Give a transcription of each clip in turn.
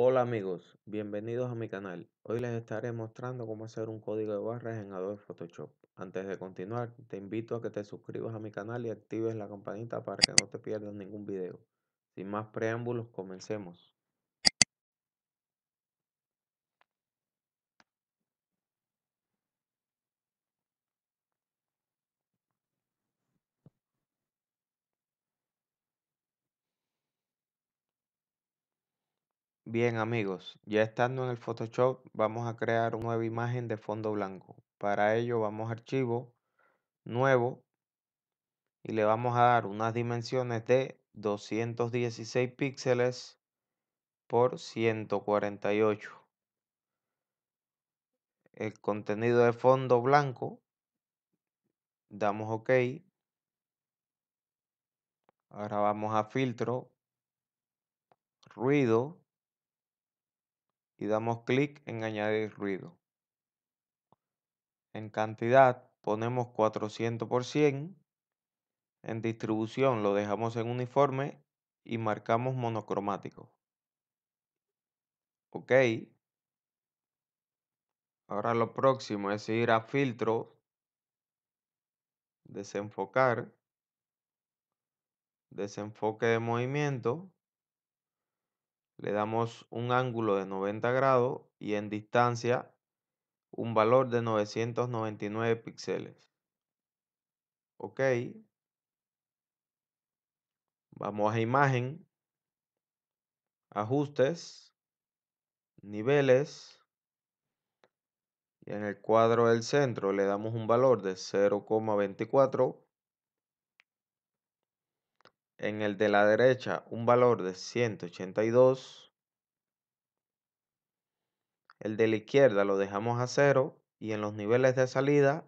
Hola amigos, bienvenidos a mi canal. Hoy les estaré mostrando cómo hacer un código de barras en Adobe Photoshop. Antes de continuar, te invito a que te suscribas a mi canal y actives la campanita para que no te pierdas ningún video. Sin más preámbulos, comencemos. Bien amigos, ya estando en el Photoshop vamos a crear una nueva imagen de fondo blanco. Para ello vamos a archivo, nuevo y le vamos a dar unas dimensiones de 216 píxeles por 148. El contenido de fondo blanco, damos OK. Ahora vamos a filtro, ruido y damos clic en añadir ruido. En cantidad ponemos 400 En distribución lo dejamos en uniforme y marcamos monocromático. Ok. Ahora lo próximo es ir a filtro, desenfocar, desenfoque de movimiento le damos un ángulo de 90 grados y en distancia un valor de 999 píxeles. Ok. Vamos a imagen, ajustes, niveles. Y en el cuadro del centro le damos un valor de 0,24 en el de la derecha un valor de 182. El de la izquierda lo dejamos a 0 y en los niveles de salida,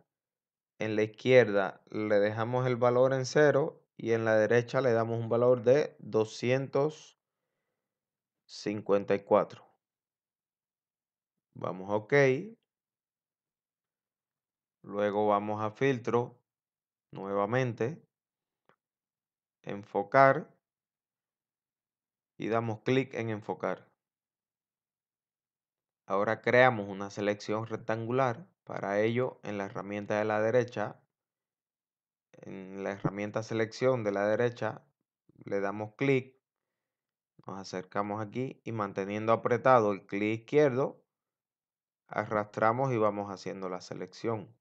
en la izquierda le dejamos el valor en cero y en la derecha le damos un valor de 254. Vamos a OK. Luego vamos a filtro nuevamente enfocar y damos clic en enfocar. Ahora creamos una selección rectangular. Para ello, en la herramienta de la derecha, en la herramienta selección de la derecha, le damos clic, nos acercamos aquí y manteniendo apretado el clic izquierdo, arrastramos y vamos haciendo la selección.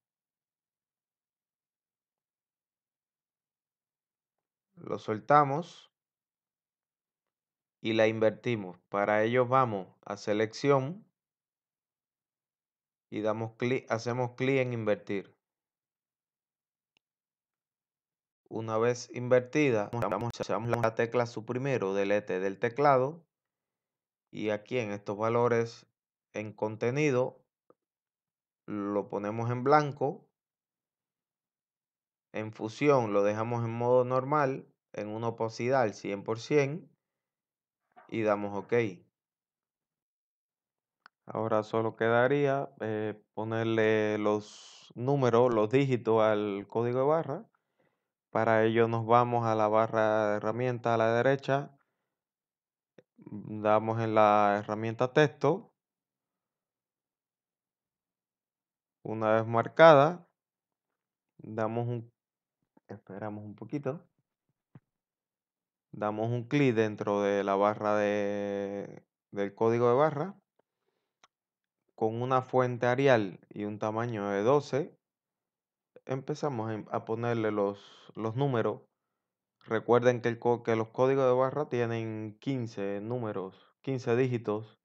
lo soltamos y la invertimos. Para ello vamos a selección y damos clic, hacemos clic en invertir. Una vez invertida, usamos la tecla su primero del e del teclado y aquí en estos valores en contenido lo ponemos en blanco. En fusión lo dejamos en modo normal en una oposidad al 100% y damos OK. Ahora solo quedaría eh, ponerle los números, los dígitos al código de barra. Para ello nos vamos a la barra de herramienta a la derecha, damos en la herramienta texto. Una vez marcada, damos un, esperamos un poquito damos un clic dentro de la barra del código de barra con una fuente Arial y un tamaño de 12 empezamos a ponerle los, los números recuerden que, el, que los códigos de barra tienen 15 números 15 dígitos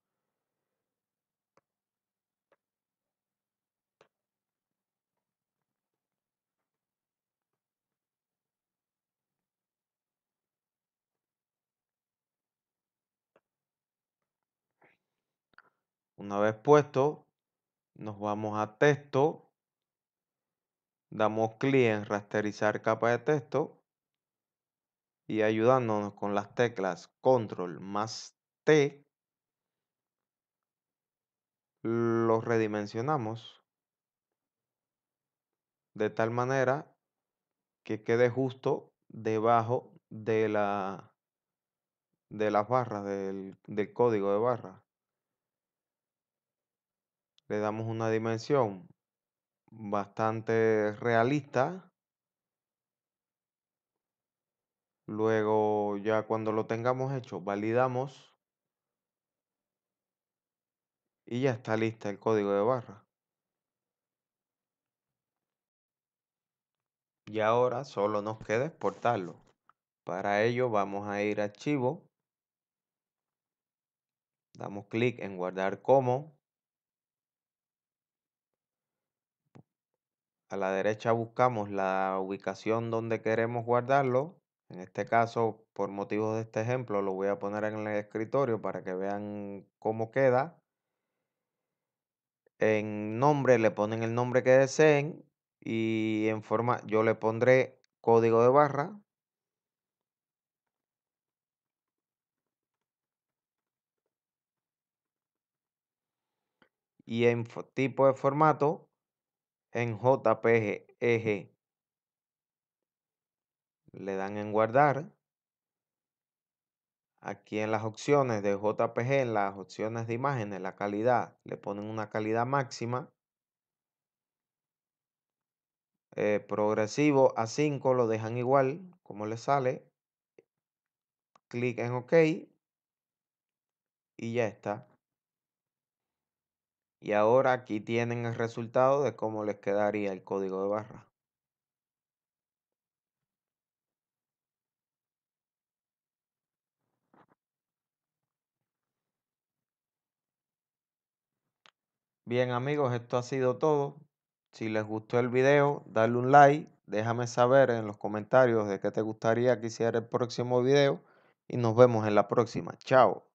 Una vez puesto, nos vamos a texto, damos clic en rasterizar capa de texto y ayudándonos con las teclas control más T, lo redimensionamos de tal manera que quede justo debajo de la de las barras del, del código de barra le damos una dimensión bastante realista. Luego ya cuando lo tengamos hecho, validamos y ya está lista el código de barra. Y ahora solo nos queda exportarlo. Para ello vamos a ir a archivo, damos clic en guardar como A la derecha buscamos la ubicación donde queremos guardarlo. En este caso, por motivos de este ejemplo, lo voy a poner en el escritorio para que vean cómo queda. En nombre le ponen el nombre que deseen y en forma yo le pondré código de barra y en tipo de formato en JPG. E le dan en guardar. Aquí en las opciones de JPG, en las opciones de imágenes, la calidad, le ponen una calidad máxima. Eh, progresivo a 5 lo dejan igual, como le sale. Clic en OK. Y ya está. Y ahora aquí tienen el resultado de cómo les quedaría el código de barra. Bien amigos, esto ha sido todo. Si les gustó el video, dale un like, déjame saber en los comentarios de qué te gustaría que hiciera el próximo video y nos vemos en la próxima. Chao.